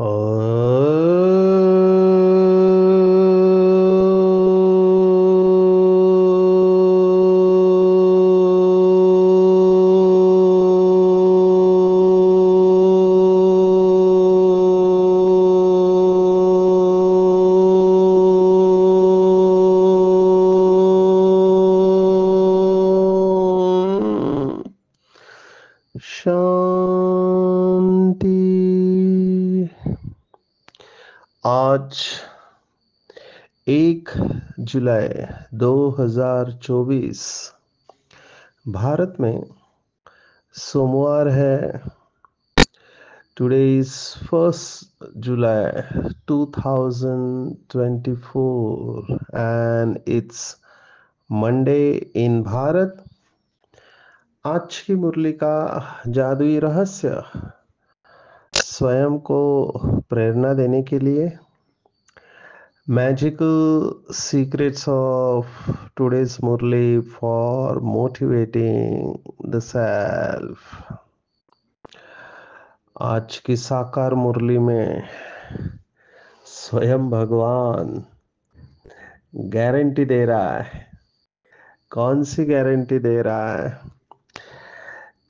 और जुलाई 2024 भारत में सोमवार है today is first July 2024 and it's Monday in Bharat आज की मुरली का जादुई रहस्य स्वयं को प्रेरणा देने के लिए magical secrets of today's Murli for motivating the self. आज की साकार मुरली में स्वयं भगवान गारंटी दे रहा है कौन सी गारंटी दे रहा है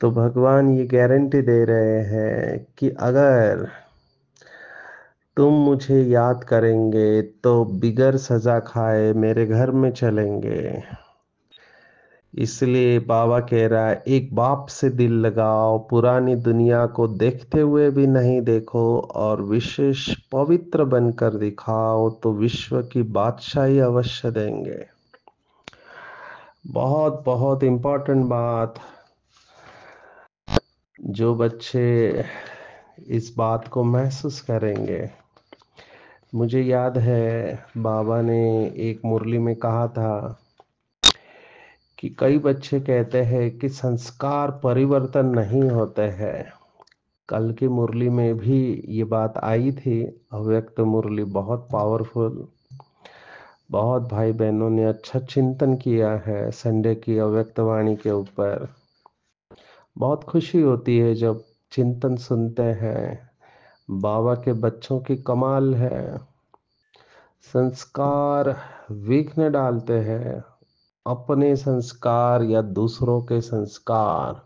तो भगवान ये गारंटी दे रहे हैं कि अगर तुम मुझे याद करेंगे तो बिगर सजा खाए मेरे घर में चलेंगे इसलिए बाबा कह रहा है एक बाप से दिल लगाओ पुरानी दुनिया को देखते हुए भी नहीं देखो और विशेष पवित्र बनकर दिखाओ तो विश्व की बादशाही अवश्य देंगे बहुत बहुत इम्पोर्टेंट बात जो बच्चे इस बात को महसूस करेंगे मुझे याद है बाबा ने एक मुरली में कहा था कि कई बच्चे कहते हैं कि संस्कार परिवर्तन नहीं होते हैं कल की मुरली में भी ये बात आई थी अव्यक्त मुरली बहुत पावरफुल बहुत भाई बहनों ने अच्छा चिंतन किया है संडे की अव्यक्तवाणी के ऊपर बहुत खुशी होती है जब चिंतन सुनते हैं बाबा के बच्चों की कमाल है संस्कार विघ्न डालते हैं अपने संस्कार या दूसरों के संस्कार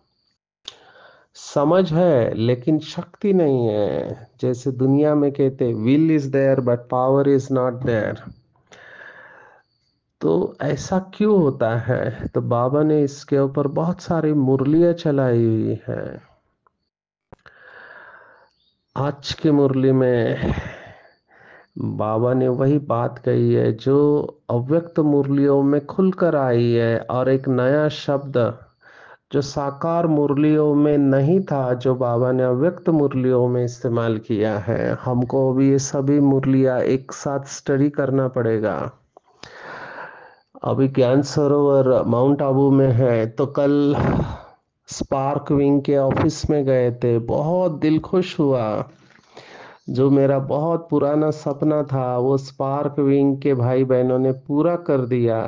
समझ है लेकिन शक्ति नहीं है जैसे दुनिया में कहते will is there but power is not there तो ऐसा क्यों होता है तो बाबा ने इसके ऊपर बहुत सारी मुरलियां चलाई हुई हैं आज के मुरली में बाबा ने वही बात कही है जो अव्यक्त मुरलियों में खुलकर आई है और एक नया शब्द जो साकार मुरलियों में नहीं था जो बाबा ने अव्यक्त मुरलियों में इस्तेमाल किया है हमको अभी ये सभी मुरलियाँ एक साथ स्टडी करना पड़ेगा अभी ज्ञान सरोवर माउंट आबू में है तो कल स्पार्क विंग के ऑफिस में गए थे बहुत दिल खुश हुआ जो मेरा बहुत पुराना सपना था वो स्पार्क विंग के भाई बहनों ने पूरा कर दिया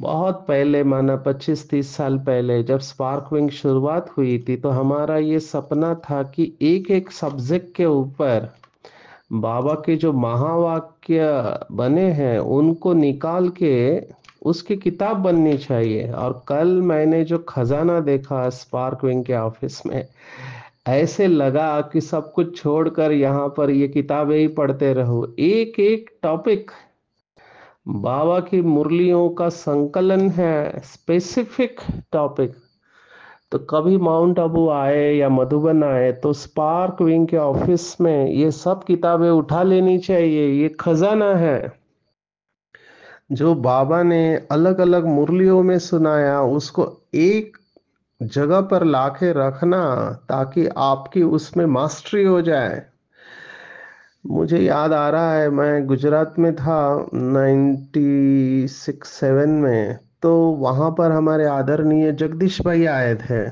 बहुत पहले माना 25-30 साल पहले जब स्पार्क विंग शुरुआत हुई थी तो हमारा ये सपना था कि एक एक सब्जेक्ट के ऊपर बाबा के जो महावाक्य बने हैं उनको निकाल के उसकी किताब बननी चाहिए और कल मैंने जो खजाना देखा स्पार्क विंग के ऑफिस में ऐसे लगा कि सब कुछ छोड़कर यहाँ पर ये किताबें ही पढ़ते रहो एक एक टॉपिक बाबा की मुरलियों का संकलन है स्पेसिफिक टॉपिक तो कभी माउंट अबू आए या मधुबन आए तो स्पार्क विंग के ऑफिस में ये सब किताबें उठा लेनी चाहिए ये खजाना है जो बाबा ने अलग अलग मुरलियों में सुनाया उसको एक जगह पर लाके रखना ताकि आपकी उसमें मास्टरी हो जाए मुझे याद आ रहा है मैं गुजरात में था नाइन्टी सिक्स सेवन में तो वहाँ पर हमारे आदरणीय जगदीश भाई आए थे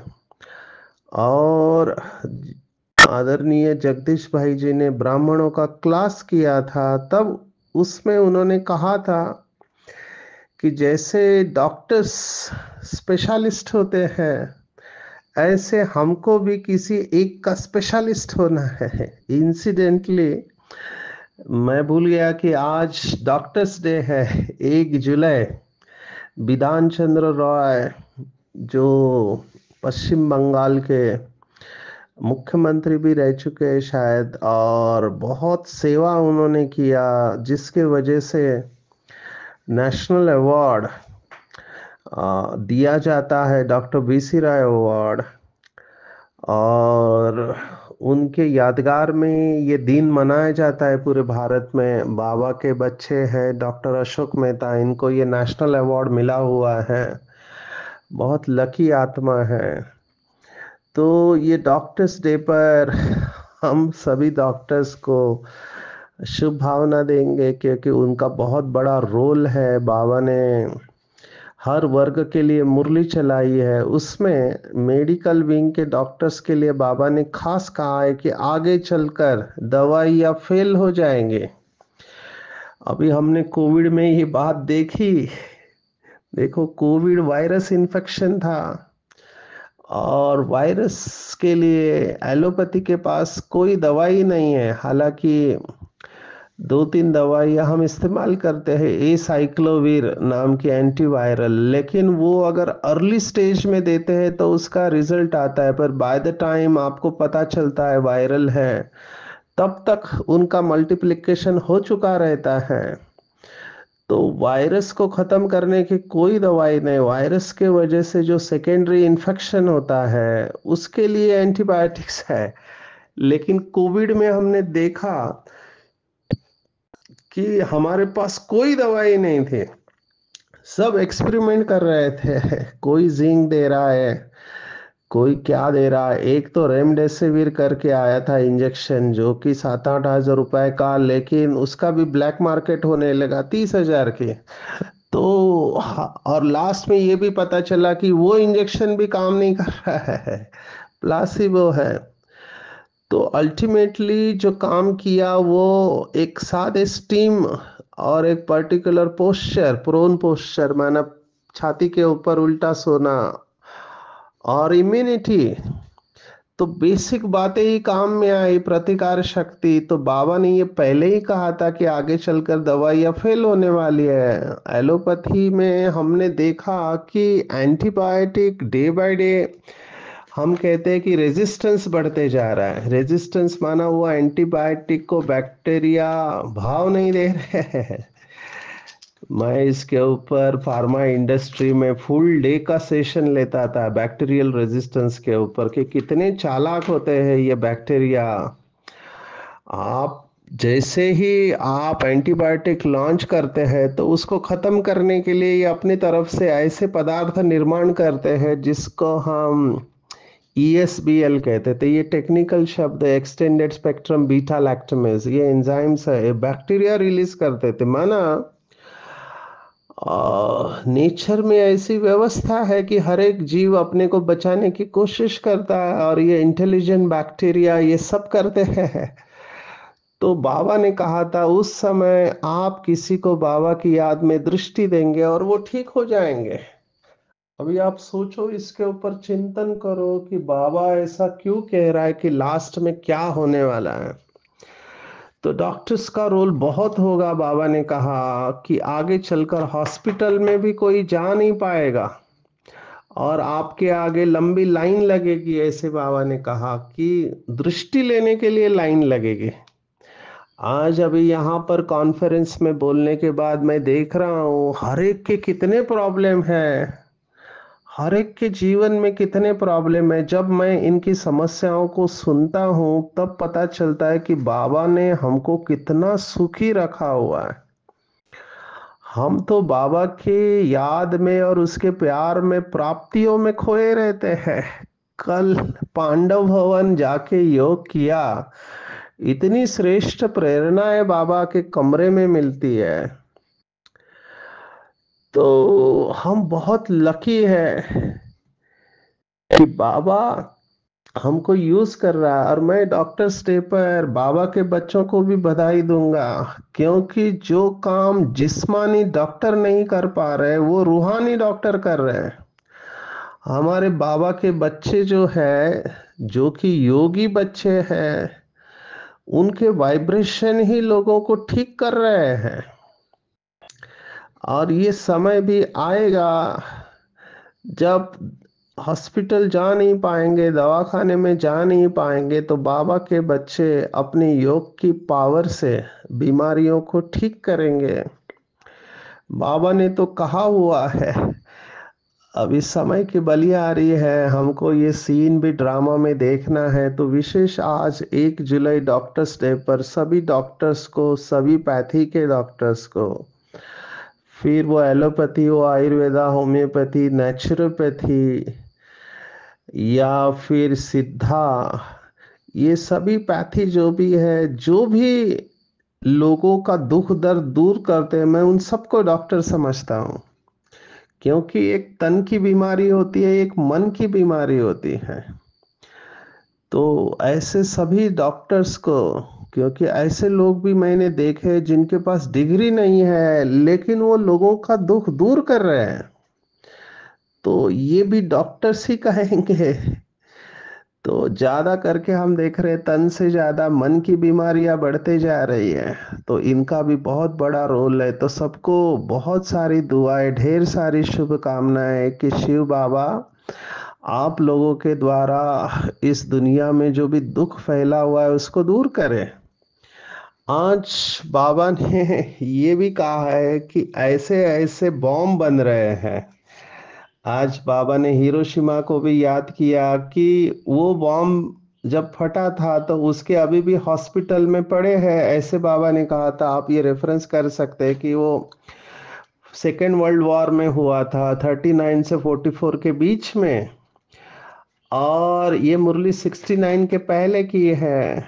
और आदरणीय जगदीश भाई जी ने ब्राह्मणों का क्लास किया था तब उसमें उन्होंने कहा था कि जैसे डॉक्टर्स स्पेशलिस्ट होते हैं ऐसे हमको भी किसी एक का स्पेशलिस्ट होना है इंसिडेंटली मैं भूल गया कि आज डॉक्टर्स डे है एक जुलाई विधान चंद्र रॉय जो पश्चिम बंगाल के मुख्यमंत्री भी रह चुके हैं शायद और बहुत सेवा उन्होंने किया जिसके वजह से नेशनल अवार्ड दिया जाता है doctor B C Roy award और उनके यादगार में ये दिन मनाया जाता है पूरे भारत में बाबा के बच्चे हैं डॉक्टर अशोक मेहता इनको ये नेशनल अवार्ड मिला हुआ है बहुत लकी आत्मा है तो ये डॉक्टर्स डे पर हम सभी डॉक्टर्स को शुभ भावना देंगे क्योंकि उनका बहुत बड़ा रोल है बाबा ने हर वर्ग के लिए मुरली चलाई है उसमें मेडिकल विंग के डॉक्टर्स के लिए बाबा ने खास कहा है कि आगे चलकर दवाई या फेल हो जाएंगे अभी हमने कोविड में ये बात देखी देखो कोविड वायरस इन्फेक्शन था और वायरस के लिए एलोपैथी के पास कोई दवाई नहीं है हालांकि दो तीन दवाइयाँ हम इस्तेमाल करते हैं ए साइक्लोवीर नाम की एंटीवायरल लेकिन वो अगर अर्ली स्टेज में देते हैं तो उसका रिजल्ट आता है पर बाय द टाइम आपको पता चलता है वायरल है तब तक उनका मल्टीप्लिकेशन हो चुका रहता है तो वायरस को ख़त्म करने की कोई दवाई नहीं वायरस के वजह से जो सेकेंडरी इन्फेक्शन होता है उसके लिए एंटीबायोटिक्स है लेकिन कोविड में हमने देखा कि हमारे पास कोई दवाई नहीं थी सब एक्सपेरिमेंट कर रहे थे कोई जिंक दे रहा है कोई क्या दे रहा है एक तो रेमडेसिविर करके आया था इंजेक्शन जो कि सात आठ हजार रुपए का लेकिन उसका भी ब्लैक मार्केट होने लगा तीस हजार के तो और लास्ट में ये भी पता चला कि वो इंजेक्शन भी काम नहीं कर रहा है प्लासिबो है तो अल्टीमेटली जो काम किया वो एक साथ स्टीम और एक पर्टिकुलर पोस्चर प्रोन पोस्चर माना छाती के ऊपर उल्टा सोना और इम्यूनिटी तो बेसिक बातें ही काम में आई प्रतिकार शक्ति तो बाबा ने ये पहले ही कहा था कि आगे चलकर दवाइयाँ फेल होने वाली है एलोपैथी में हमने देखा कि एंटीबायोटिक डे बाय डे हम कहते हैं कि रेजिस्टेंस बढ़ते जा रहा है रेजिस्टेंस माना हुआ एंटीबायोटिक को बैक्टीरिया भाव नहीं दे रहे हैं मैं इसके ऊपर फार्मा इंडस्ट्री में फुल डे का सेशन लेता था बैक्टीरियल रेजिस्टेंस के ऊपर कि कितने चालाक होते हैं ये बैक्टीरिया आप जैसे ही आप एंटीबायोटिक लॉन्च करते हैं तो उसको ख़त्म करने के लिए ये अपनी तरफ से ऐसे पदार्थ निर्माण करते हैं जिसको हम ई e कहते थे ये टेक्निकल शब्द है एक्सटेंडेड स्पेक्ट्रम बीटा लैक्टमेज ये एंजाइम्स है बैक्टीरिया रिलीज करते थे माना नेचर में ऐसी व्यवस्था है कि हर एक जीव अपने को बचाने की कोशिश करता है और ये इंटेलिजेंट बैक्टीरिया ये सब करते हैं तो बाबा ने कहा था उस समय आप किसी को बाबा की याद में दृष्टि देंगे और वो ठीक हो जाएंगे अभी आप सोचो इसके ऊपर चिंतन करो कि बाबा ऐसा क्यों कह रहा है कि लास्ट में क्या होने वाला है तो डॉक्टर्स का रोल बहुत होगा बाबा ने कहा कि आगे चलकर हॉस्पिटल में भी कोई जा नहीं पाएगा और आपके आगे लंबी लाइन लगेगी ऐसे बाबा ने कहा कि दृष्टि लेने के लिए लाइन लगेगी आज अभी यहाँ पर कॉन्फ्रेंस में बोलने के बाद मैं देख रहा हूँ हर एक के कितने प्रॉब्लम हैं हर एक के जीवन में कितने प्रॉब्लम है जब मैं इनकी समस्याओं को सुनता हूं तब पता चलता है कि बाबा ने हमको कितना सुखी रखा हुआ है हम तो बाबा के याद में और उसके प्यार में प्राप्तियों में खोए रहते हैं कल पांडव भवन जाके योग किया इतनी श्रेष्ठ प्रेरणाएं बाबा के कमरे में मिलती है तो हम बहुत लकी है कि बाबा हमको यूज कर रहा है और मैं डॉक्टर स्टे पर बाबा के बच्चों को भी बधाई दूंगा क्योंकि जो काम जिस्मानी डॉक्टर नहीं कर पा रहे वो रूहानी डॉक्टर कर रहे हैं हमारे बाबा के बच्चे जो है जो कि योगी बच्चे हैं उनके वाइब्रेशन ही लोगों को ठीक कर रहे हैं और ये समय भी आएगा जब हॉस्पिटल जा नहीं पाएंगे दवाखाने में जा नहीं पाएंगे तो बाबा के बच्चे अपने योग की पावर से बीमारियों को ठीक करेंगे बाबा ने तो कहा हुआ है अभी समय की बलि आ रही है हमको ये सीन भी ड्रामा में देखना है तो विशेष आज एक जुलाई डॉक्टर्स डे पर सभी डॉक्टर्स को सभी पैथी के डॉक्टर्स को फिर वो एलोपैथी हो आयुर्वेदा होम्योपैथी नेचुरोपैथी या फिर सिद्धा ये सभी पैथी जो भी है जो भी लोगों का दुख दर्द दूर करते हैं मैं उन सबको डॉक्टर समझता हूँ क्योंकि एक तन की बीमारी होती है एक मन की बीमारी होती है तो ऐसे सभी डॉक्टर्स को क्योंकि ऐसे लोग भी मैंने देखे जिनके पास डिग्री नहीं है लेकिन वो लोगों का दुख दूर कर रहे हैं तो ये भी डॉक्टर्स ही कहेंगे तो ज़्यादा करके हम देख रहे तन से ज़्यादा मन की बीमारियां बढ़ते जा रही है तो इनका भी बहुत बड़ा रोल है तो सबको बहुत सारी दुआएं ढेर सारी शुभकामनाएं कि शिव बाबा आप लोगों के द्वारा इस दुनिया में जो भी दुख फैला हुआ है उसको दूर करें आज बाबा ने ये भी कहा है कि ऐसे ऐसे बॉम्ब बन रहे हैं आज बाबा ने हिरोशिमा को भी याद किया कि वो बॉम्ब जब फटा था तो उसके अभी भी हॉस्पिटल में पड़े हैं ऐसे बाबा ने कहा था आप ये रेफरेंस कर सकते हैं कि वो सेकेंड वर्ल्ड वॉर में हुआ था 39 से 44 के बीच में और ये मुरली 69 के पहले की है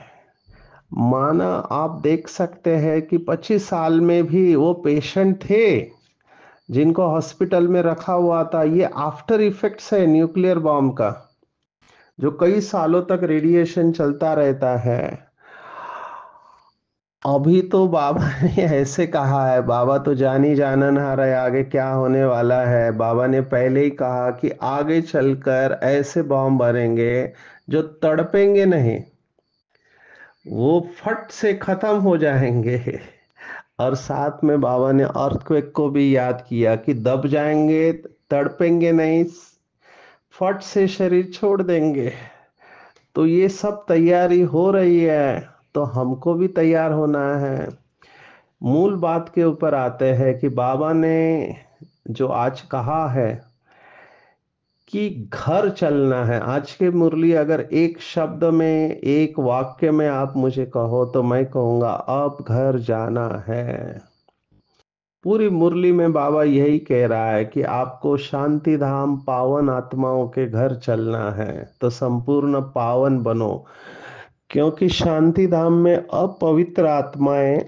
माना आप देख सकते हैं कि 25 साल में भी वो पेशेंट थे जिनको हॉस्पिटल में रखा हुआ था ये आफ्टर इफेक्ट्स है न्यूक्लियर बॉम्ब का जो कई सालों तक रेडिएशन चलता रहता है अभी तो बाबा ने ऐसे कहा है बाबा तो जानी जानन रहा है आगे क्या होने वाला है बाबा ने पहले ही कहा कि आगे चलकर ऐसे बॉम्ब भरेंगे जो तड़पेंगे नहीं वो फट से खत्म हो जाएंगे और साथ में बाबा ने अर्थक्वेक को भी याद किया कि दब जाएंगे तड़पेंगे नहीं फट से शरीर छोड़ देंगे तो ये सब तैयारी हो रही है तो हमको भी तैयार होना है मूल बात के ऊपर आते हैं कि बाबा ने जो आज कहा है कि घर चलना है आज के मुरली अगर एक शब्द में एक वाक्य में आप मुझे कहो तो मैं कहूंगा अब घर जाना है पूरी मुरली में बाबा यही कह रहा है कि आपको शांति धाम पावन आत्माओं के घर चलना है तो संपूर्ण पावन बनो क्योंकि शांति धाम में अपवित्र आत्माएं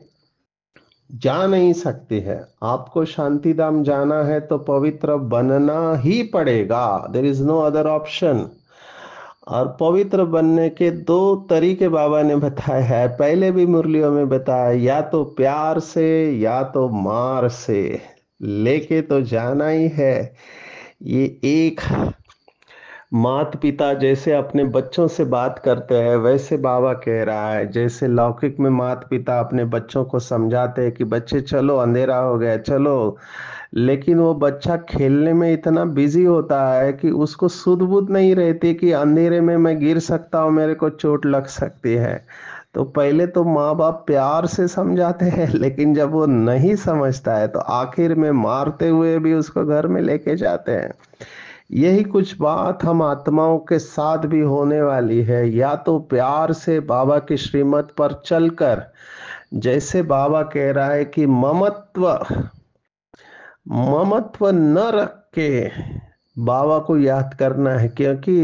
जा नहीं सकती है आपको शांति धाम जाना है तो पवित्र बनना ही पड़ेगा there is no other option और पवित्र बनने के दो तरीके बाबा ने बताए है पहले भी मुरलियों में बताया या तो प्यार से या तो मार से लेके तो जाना ही है ये एक मात पिता जैसे अपने बच्चों से बात करते हैं वैसे बाबा कह रहा है जैसे लौकिक में मात पिता अपने बच्चों को समझाते हैं कि बच्चे चलो अंधेरा हो गया चलो लेकिन वो बच्चा खेलने में इतना बिजी होता है कि उसको सुध नहीं रहती कि अंधेरे में मैं गिर सकता हूँ मेरे को चोट लग सकती है तो पहले तो माँ बाप प्यार से समझाते हैं लेकिन जब वो नहीं समझता है तो आखिर में मारते हुए भी उसको घर में लेके जाते हैं यही कुछ बात हम आत्माओं के साथ भी होने वाली है या तो प्यार से बाबा की श्रीमत पर चलकर जैसे बाबा कह रहा है कि ममत्व ममत्व न रख के बाबा को याद करना है क्योंकि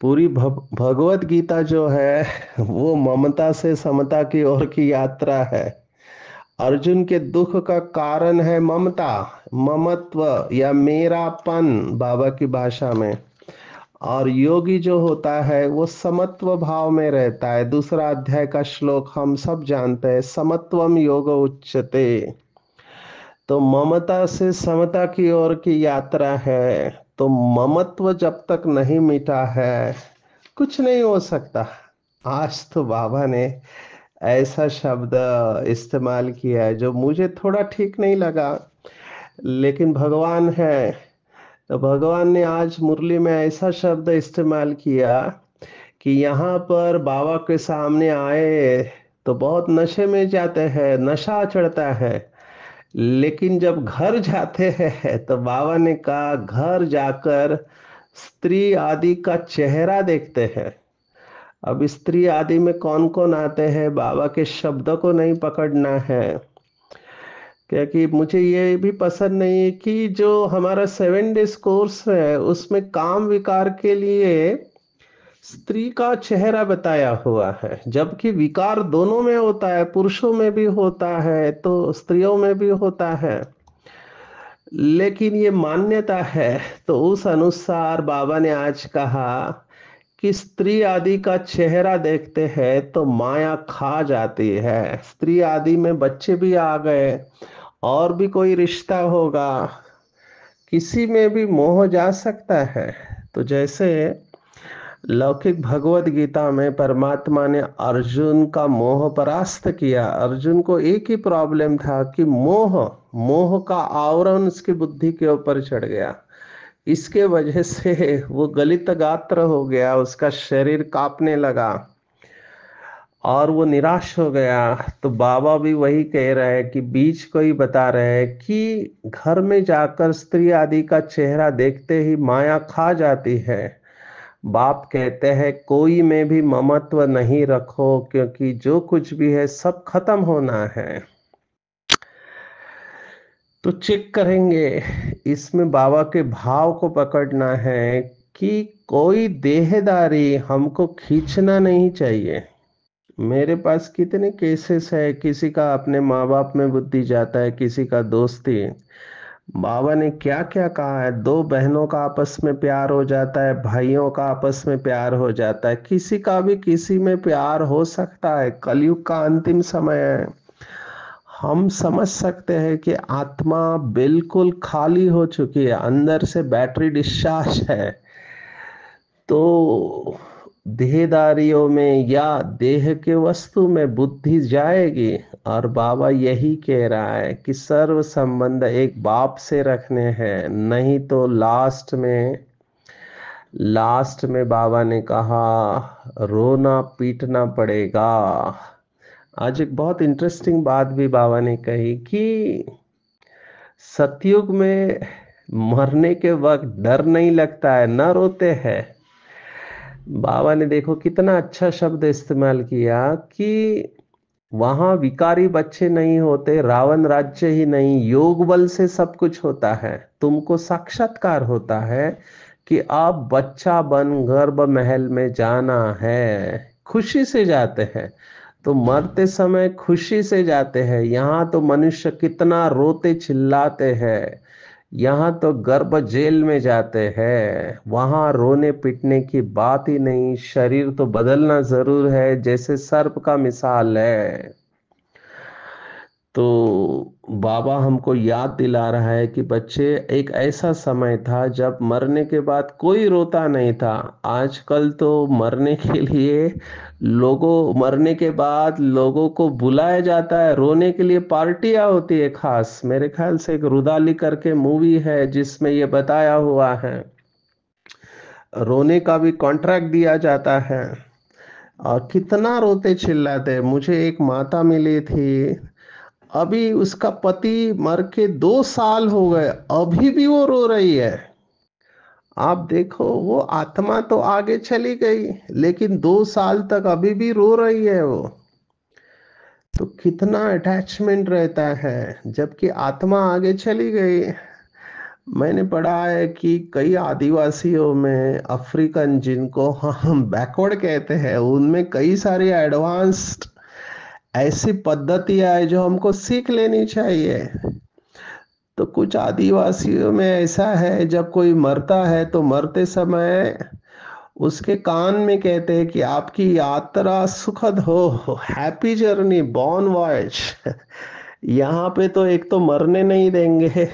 पूरी भगवत गीता जो है वो ममता से समता की ओर की यात्रा है अर्जुन के दुख का कारण है ममता ममत्व या मेरापन बाबा की भाषा में और योगी जो होता है वो समत्व भाव में रहता है दूसरा अध्याय का श्लोक हम सब जानते हैं समत्वम योग उच्चते तो ममता से समता की ओर की यात्रा है तो ममत्व जब तक नहीं मिटा है कुछ नहीं हो सकता आज तो बाबा ने ऐसा शब्द इस्तेमाल किया है जो मुझे थोड़ा ठीक नहीं लगा लेकिन भगवान है तो भगवान ने आज मुरली में ऐसा शब्द इस्तेमाल किया कि यहाँ पर बाबा के सामने आए तो बहुत नशे में जाते हैं नशा चढ़ता है लेकिन जब घर जाते हैं तो बाबा ने कहा घर जाकर स्त्री आदि का चेहरा देखते हैं अब स्त्री आदि में कौन कौन आते हैं बाबा के शब्द को नहीं पकड़ना है क्योंकि मुझे ये भी पसंद नहीं है कि जो हमारा सेवन डेज कोर्स है उसमें काम विकार के लिए स्त्री का चेहरा बताया हुआ है जबकि विकार दोनों में होता है पुरुषों में भी होता है तो स्त्रियों में भी होता है लेकिन ये मान्यता है तो उस अनुसार बाबा ने आज कहा कि स्त्री आदि का चेहरा देखते हैं तो माया खा जाती है स्त्री आदि में बच्चे भी आ गए और भी कोई रिश्ता होगा किसी में भी मोह जा सकता है तो जैसे लौकिक भगवत गीता में परमात्मा ने अर्जुन का मोह परास्त किया अर्जुन को एक ही प्रॉब्लम था कि मोह मोह का आवरण उसकी बुद्धि के ऊपर चढ़ गया इसके वजह से वो गलित गात्र हो गया उसका शरीर कांपने लगा और वो निराश हो गया तो बाबा भी वही कह रहे हैं कि बीच को ही बता रहे हैं कि घर में जाकर स्त्री आदि का चेहरा देखते ही माया खा जाती है बाप कहते हैं कोई में भी ममत्व नहीं रखो क्योंकि जो कुछ भी है सब खत्म होना है तो चेक करेंगे इसमें बाबा के भाव को पकड़ना है कि कोई देहदारी हमको खींचना नहीं चाहिए मेरे पास कितने केसेस है किसी का अपने माँ बाप में बुद्धि जाता है किसी का दोस्ती बाबा ने क्या क्या कहा है दो बहनों का आपस में प्यार हो जाता है भाइयों का आपस में प्यार हो जाता है किसी का भी किसी में प्यार हो सकता है कलयुग का अंतिम समय है हम समझ सकते हैं कि आत्मा बिल्कुल खाली हो चुकी है अंदर से बैटरी डिस्चार्ज है तो देहदारियों में या देह के वस्तु में बुद्धि जाएगी और बाबा यही कह रहा है कि सर्व संबंध एक बाप से रखने हैं नहीं तो लास्ट में लास्ट में बाबा ने कहा रोना पीटना पड़ेगा आज एक बहुत इंटरेस्टिंग बात भी बाबा ने कही कि सतयुग में मरने के वक्त डर नहीं लगता है न रोते हैं बाबा ने देखो कितना अच्छा शब्द इस्तेमाल किया कि वहां विकारी बच्चे नहीं होते रावण राज्य ही नहीं योग बल से सब कुछ होता है तुमको साक्षात्कार होता है कि आप बच्चा बन गर्भ महल में जाना है खुशी से जाते हैं तो मरते समय खुशी से जाते हैं यहाँ तो मनुष्य कितना रोते चिल्लाते हैं यहाँ तो गर्भ जेल में जाते हैं वहाँ रोने पीटने की बात ही नहीं शरीर तो बदलना जरूर है जैसे सर्प का मिसाल है तो बाबा हमको याद दिला रहा है कि बच्चे एक ऐसा समय था जब मरने के बाद कोई रोता नहीं था आजकल तो मरने के लिए लोगों मरने के बाद लोगों को बुलाया जाता है रोने के लिए पार्टियां होती है खास मेरे ख्याल से एक रुदाली करके मूवी है जिसमें ये बताया हुआ है रोने का भी कॉन्ट्रैक्ट दिया जाता है और कितना रोते चिल्लाते मुझे एक माता मिली थी अभी उसका पति मर के दो साल हो गए अभी भी वो रो रही है आप देखो वो आत्मा तो आगे चली गई लेकिन दो साल तक अभी भी रो रही है वो तो कितना अटैचमेंट रहता है जबकि आत्मा आगे चली गई मैंने पढ़ा है कि कई आदिवासियों में अफ्रीकन जिनको हम बैकवर्ड कहते हैं उनमें कई सारे एडवांस्ड ऐसी पद्धतियाँ है जो हमको सीख लेनी चाहिए तो कुछ आदिवासियों में ऐसा है जब कोई मरता है तो मरते समय उसके कान में कहते हैं कि आपकी यात्रा सुखद हो हैप्पी जर्नी बॉर्न वॉयज यहाँ पे तो एक तो मरने नहीं देंगे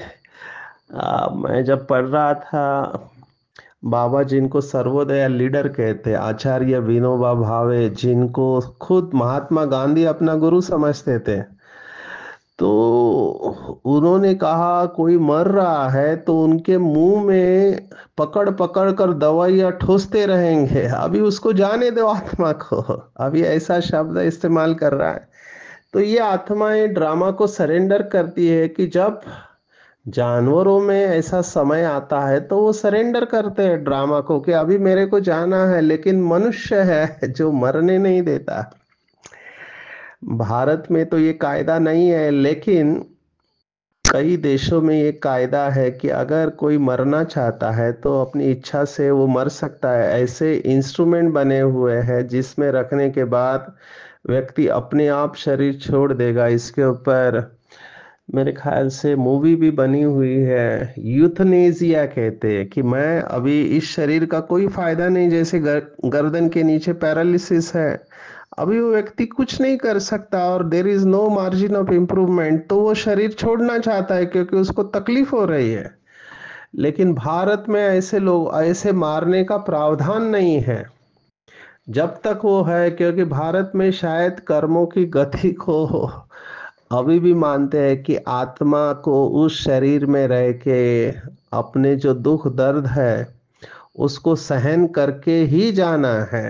आ, मैं जब पढ़ रहा था बाबा जिनको सर्वोदया लीडर कहते आचार्य विनोबा भावे जिनको खुद महात्मा गांधी अपना गुरु समझते थे तो उन्होंने कहा कोई मर रहा है तो उनके मुंह में पकड़ पकड़ कर दवाइया ठोसते रहेंगे अभी उसको जाने दो आत्मा को अभी ऐसा शब्द इस्तेमाल कर रहा है तो ये आत्माएं ड्रामा को सरेंडर करती है कि जब जानवरों में ऐसा समय आता है तो वो सरेंडर करते हैं ड्रामा को कि अभी मेरे को जाना है लेकिन मनुष्य है जो मरने नहीं देता भारत में तो ये कायदा नहीं है लेकिन कई देशों में ये कायदा है कि अगर कोई मरना चाहता है तो अपनी इच्छा से वो मर सकता है ऐसे इंस्ट्रूमेंट बने हुए हैं जिसमें रखने के बाद व्यक्ति अपने आप शरीर छोड़ देगा इसके ऊपर मेरे ख्याल से मूवी भी बनी हुई है यूथनेजिया कहते हैं कि मैं अभी इस शरीर का कोई फायदा नहीं जैसे गर, गर्दन के नीचे पैरालिसिस है अभी वो व्यक्ति कुछ नहीं कर सकता और there is no margin of improvement तो वो शरीर छोड़ना चाहता है क्योंकि उसको तकलीफ हो रही है लेकिन भारत में ऐसे लोग ऐसे मारने का प्रावधान नहीं है जब तक वो है क्योंकि भारत में शायद कर्मों की गति को अभी भी मानते हैं कि आत्मा को उस शरीर में रह के अपने जो दुख दर्द है उसको सहन करके ही जाना है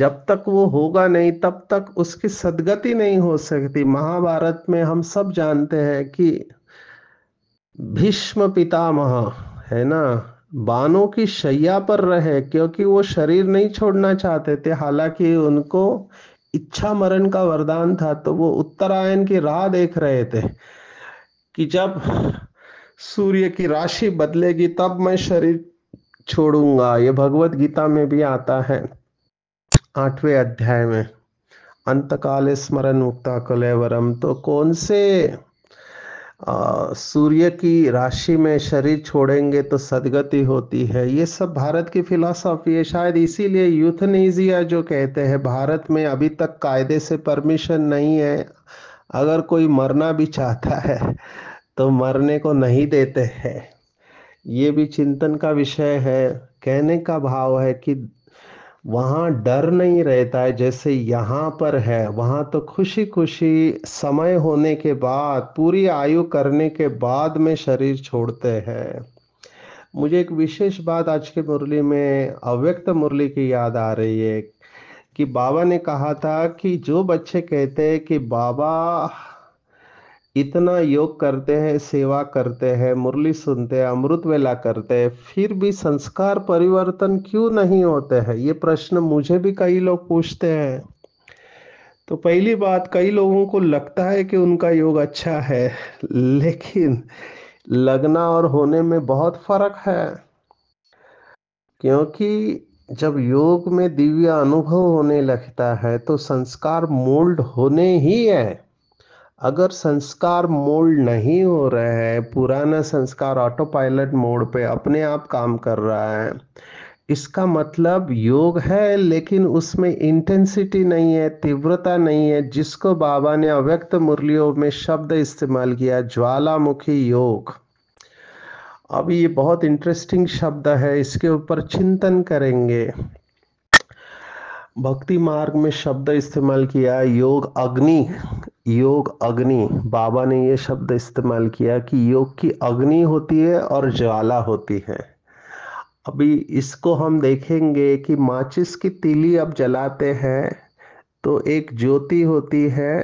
जब तक वो होगा नहीं तब तक उसकी सदगति नहीं हो सकती महाभारत में हम सब जानते हैं कि भीष्म पितामह है ना बानों की शैया पर रहे क्योंकि वो शरीर नहीं छोड़ना चाहते थे हालांकि उनको इच्छा मरण का वरदान था तो वो उत्तरायण की राह देख रहे थे कि जब सूर्य की राशि बदलेगी तब मैं शरीर छोड़ूंगा ये भगवत गीता में भी आता है आठवें अध्याय में अंतकाल स्मरण मुक्ता कलेवरम तो कौन से सूर्य की राशि में शरीर छोड़ेंगे तो सदगति होती है ये सब भारत की फिलॉसफी है शायद इसीलिए यूथनीजिया जो कहते हैं भारत में अभी तक कायदे से परमिशन नहीं है अगर कोई मरना भी चाहता है तो मरने को नहीं देते हैं ये भी चिंतन का विषय है कहने का भाव है कि वहाँ डर नहीं रहता है जैसे यहाँ पर है वहाँ तो खुशी खुशी समय होने के बाद पूरी आयु करने के बाद में शरीर छोड़ते हैं मुझे एक विशेष बात आज के मुरली में अव्यक्त मुरली की याद आ रही है कि बाबा ने कहा था कि जो बच्चे कहते हैं कि बाबा इतना योग करते हैं सेवा करते हैं मुरली सुनते हैं अमृत वेला करते हैं फिर भी संस्कार परिवर्तन क्यों नहीं होते हैं ये प्रश्न मुझे भी कई लोग पूछते हैं तो पहली बात कई लोगों को लगता है कि उनका योग अच्छा है लेकिन लगना और होने में बहुत फर्क है क्योंकि जब योग में दिव्य अनुभव होने लगता है तो संस्कार मोल्ड होने ही है अगर संस्कार मोल्ड नहीं हो रहे हैं पुराना संस्कार ऑटो पायलट मोड पे अपने आप काम कर रहा है इसका मतलब योग है लेकिन उसमें इंटेंसिटी नहीं है तीव्रता नहीं है जिसको बाबा ने अव्यक्त मुरलियों में शब्द इस्तेमाल किया ज्वालामुखी योग अब ये बहुत इंटरेस्टिंग शब्द है इसके ऊपर चिंतन करेंगे भक्ति मार्ग में शब्द इस्तेमाल किया योग अग्नि योग अग्नि बाबा ने यह शब्द इस्तेमाल किया कि योग की अग्नि होती है और ज्वाला होती है अभी इसको हम देखेंगे कि माचिस की तिली अब जलाते हैं तो एक ज्योति होती है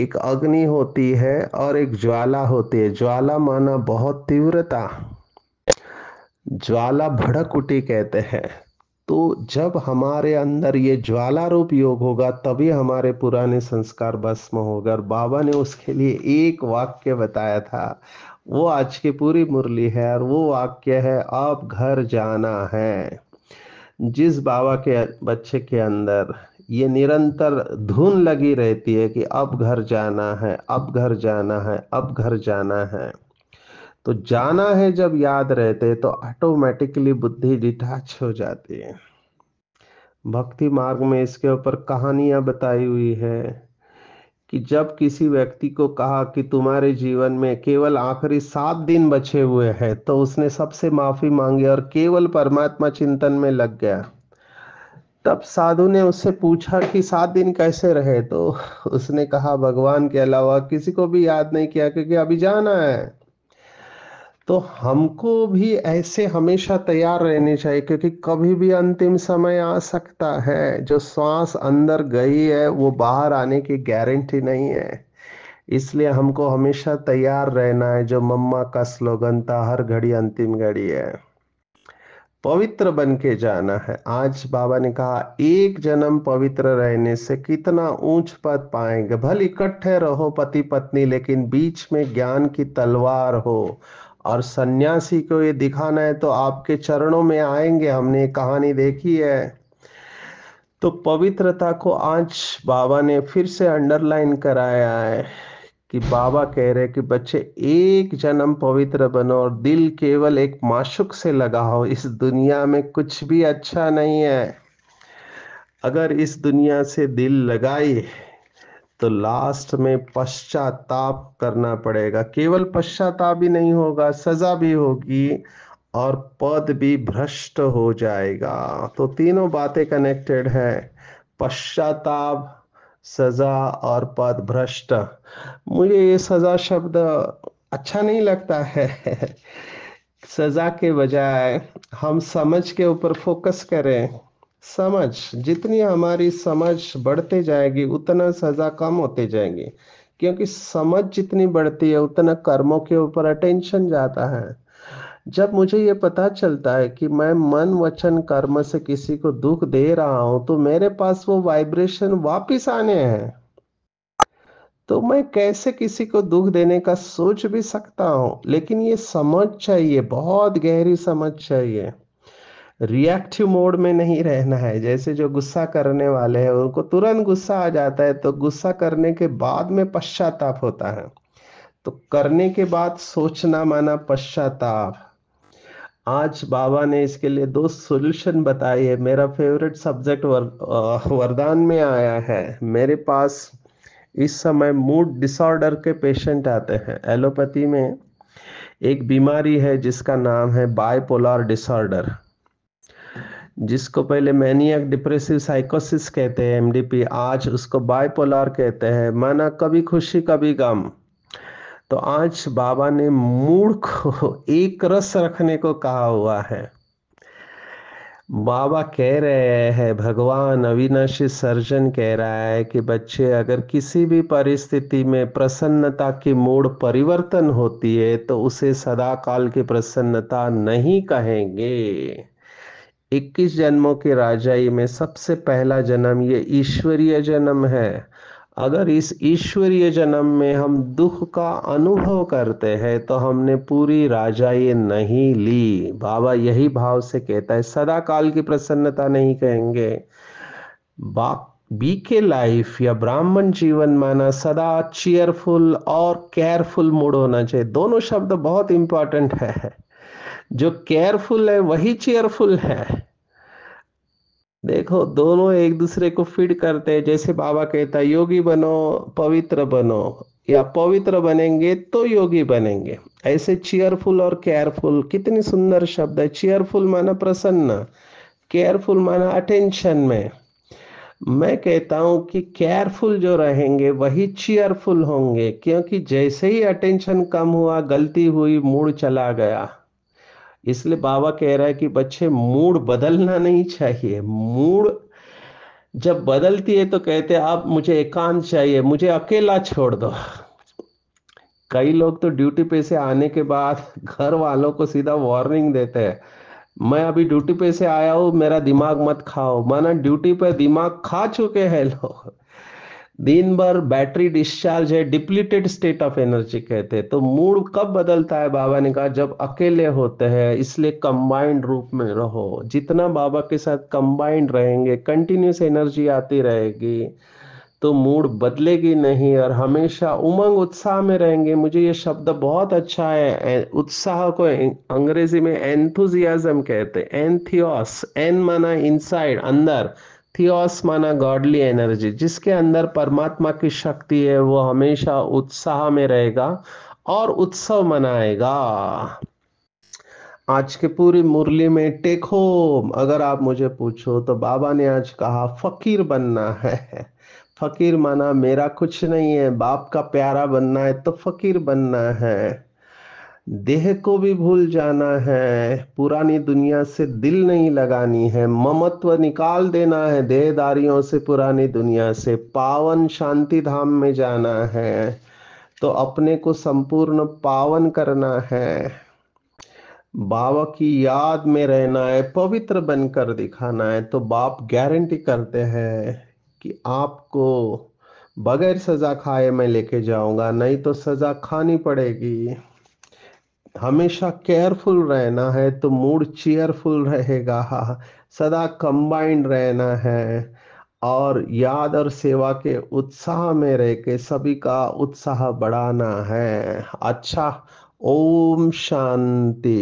एक अग्नि होती है और एक ज्वाला होती है ज्वाला माना बहुत तीव्रता ज्वाला भड़क उठी कहते हैं तो जब हमारे अंदर ये ज्वाला रूप योग होगा तभी हमारे पुराने संस्कार भस्म होगा और बाबा ने उसके लिए एक वाक्य बताया था वो आज की पूरी मुरली है और वो वाक्य है अब घर जाना है जिस बाबा के बच्चे के अंदर ये निरंतर धुन लगी रहती है कि अब घर जाना है अब घर जाना है अब घर जाना है तो जाना है जब याद रहते तो ऑटोमेटिकली बुद्धि डिटैच हो जाती है भक्ति मार्ग में इसके ऊपर कहानियां बताई हुई है कि जब किसी व्यक्ति को कहा कि तुम्हारे जीवन में केवल आखिरी सात दिन बचे हुए हैं तो उसने सबसे माफी मांगी और केवल परमात्मा चिंतन में लग गया तब साधु ने उससे पूछा कि सात दिन कैसे रहे तो उसने कहा भगवान के अलावा किसी को भी याद नहीं किया क्योंकि अभी जाना है तो हमको भी ऐसे हमेशा तैयार रहने चाहिए क्योंकि कभी भी अंतिम समय आ सकता है जो श्वास अंदर गई है वो बाहर आने की गारंटी नहीं है इसलिए हमको हमेशा तैयार रहना है जो मम्मा का स्लोगन था हर घड़ी अंतिम घड़ी है पवित्र बन के जाना है आज बाबा ने कहा एक जन्म पवित्र रहने से कितना ऊंच पद पाएंगे भले इकट्ठे रहो पति पत्नी लेकिन बीच में ज्ञान की तलवार हो और सन्यासी को ये दिखाना है तो आपके चरणों में आएंगे हमने कहानी देखी है तो पवित्रता को आज बाबा ने फिर से अंडरलाइन कराया है कि बाबा कह रहे कि बच्चे एक जन्म पवित्र बनो और दिल केवल एक माशुक से लगाओ इस दुनिया में कुछ भी अच्छा नहीं है अगर इस दुनिया से दिल लगाई तो लास्ट में पश्चाताप करना पड़ेगा केवल पश्चाताप ही नहीं होगा सजा भी होगी और पद भी भ्रष्ट हो जाएगा तो तीनों बातें कनेक्टेड है पश्चाताप सजा और पद भ्रष्ट मुझे ये सजा शब्द अच्छा नहीं लगता है सजा के बजाय हम समझ के ऊपर फोकस करें समझ जितनी हमारी समझ बढ़ते जाएगी उतना सजा कम होते जाएंगे क्योंकि समझ जितनी बढ़ती है उतना कर्मों के ऊपर अटेंशन जाता है जब मुझे ये पता चलता है कि मैं मन वचन कर्म से किसी को दुख दे रहा हूं तो मेरे पास वो वाइब्रेशन वापिस आने हैं तो मैं कैसे किसी को दुख देने का सोच भी सकता हूं लेकिन ये समझ चाहिए बहुत गहरी समझ चाहिए रिएक्टिव मोड में नहीं रहना है जैसे जो गुस्सा करने वाले हैं उनको तुरंत गुस्सा आ जाता है तो गुस्सा करने के बाद में पश्चाताप होता है तो करने के बाद सोचना माना पश्चाताप आज बाबा ने इसके लिए दो सॉल्यूशन बताए है मेरा फेवरेट सब्जेक्ट वर, वरदान में आया है मेरे पास इस समय मूड डिसऑर्डर के पेशेंट आते हैं एलोपैथी में एक बीमारी है जिसका नाम है बायपोलर डिसऑर्डर जिसको पहले मैनियक डिप्रेसिव साइकोसिस कहते हैं एमडीपी आज उसको बाइपोलर कहते हैं माना कभी खुशी कभी गम तो आज बाबा ने मूड को एक रस रखने को कहा हुआ है बाबा कह रहे हैं भगवान अविनाशी सर्जन कह रहा है कि बच्चे अगर किसी भी परिस्थिति में प्रसन्नता की मूड परिवर्तन होती है तो उसे सदा काल की प्रसन्नता नहीं कहेंगे 21 जन्मों की राजाई में सबसे पहला जन्म ये ईश्वरीय जन्म है अगर इस ईश्वरीय जन्म में हम दुख का अनुभव करते हैं तो हमने पूरी राजाई नहीं ली बाबा यही भाव से कहता है सदा काल की प्रसन्नता नहीं कहेंगे बा बी के लाइफ या ब्राह्मण जीवन माना सदा चेयरफुल और केयरफुल मूड होना चाहिए दोनों शब्द बहुत इंपॉर्टेंट है जो केयरफुल है वही चेयरफुल है देखो दोनों एक दूसरे को फीड करते हैं जैसे बाबा कहता है योगी बनो पवित्र बनो या पवित्र बनेंगे तो योगी बनेंगे ऐसे चेयरफुल और केयरफुल कितनी सुंदर शब्द है चेयरफुल माना प्रसन्न केयरफुल माना अटेंशन में मैं कहता हूं कि केयरफुल जो रहेंगे वही चेयरफुल होंगे क्योंकि जैसे ही अटेंशन कम हुआ गलती हुई मूड चला गया इसलिए बाबा कह रहा है कि बच्चे मूड बदलना नहीं चाहिए मूड जब बदलती है तो कहते हैं आप मुझे एकांत चाहिए मुझे अकेला छोड़ दो कई लोग तो ड्यूटी पे से आने के बाद घर वालों को सीधा वार्निंग देते हैं मैं अभी ड्यूटी पे से आया हूँ मेरा दिमाग मत खाओ माना ड्यूटी पे दिमाग खा चुके हैं लोग दिन भर बैटरी डिस्चार्ज है डिप्लीटेड स्टेट ऑफ एनर्जी कहते हैं तो मूड कब बदलता है बाबा ने कहा जब अकेले होते हैं इसलिए कंबाइंड रूप में रहो जितना बाबा के साथ कंबाइंड रहेंगे कंटिन्यूस एनर्जी आती रहेगी तो मूड बदलेगी नहीं और हमेशा उमंग उत्साह में रहेंगे मुझे ये शब्द बहुत अच्छा है उत्साह को अंग्रेजी में एंथुजियाजम कहते हैं एंथियोस एन माना इनसाइड अंदर थियोस माना गॉडली एनर्जी जिसके अंदर परमात्मा की शक्ति है वो हमेशा उत्साह में रहेगा और उत्सव मनाएगा आज के पूरी मुरली में टेक होम अगर आप मुझे पूछो तो बाबा ने आज कहा फकीर बनना है फकीर माना मेरा कुछ नहीं है बाप का प्यारा बनना है तो फकीर बनना है देह को भी भूल जाना है पुरानी दुनिया से दिल नहीं लगानी है ममत्व निकाल देना है देहदारियों से पुरानी दुनिया से पावन शांति धाम में जाना है तो अपने को संपूर्ण पावन करना है बाबा की याद में रहना है पवित्र बनकर दिखाना है तो बाप गारंटी करते हैं कि आपको बगैर सजा खाए मैं लेके जाऊंगा नहीं तो सजा खानी पड़ेगी हमेशा केयरफुल रहना है तो मूड चेयरफुल रहेगा सदा कंबाइंड रहना है और याद और सेवा के उत्साह में रह के सभी का उत्साह बढ़ाना है अच्छा ओम शांति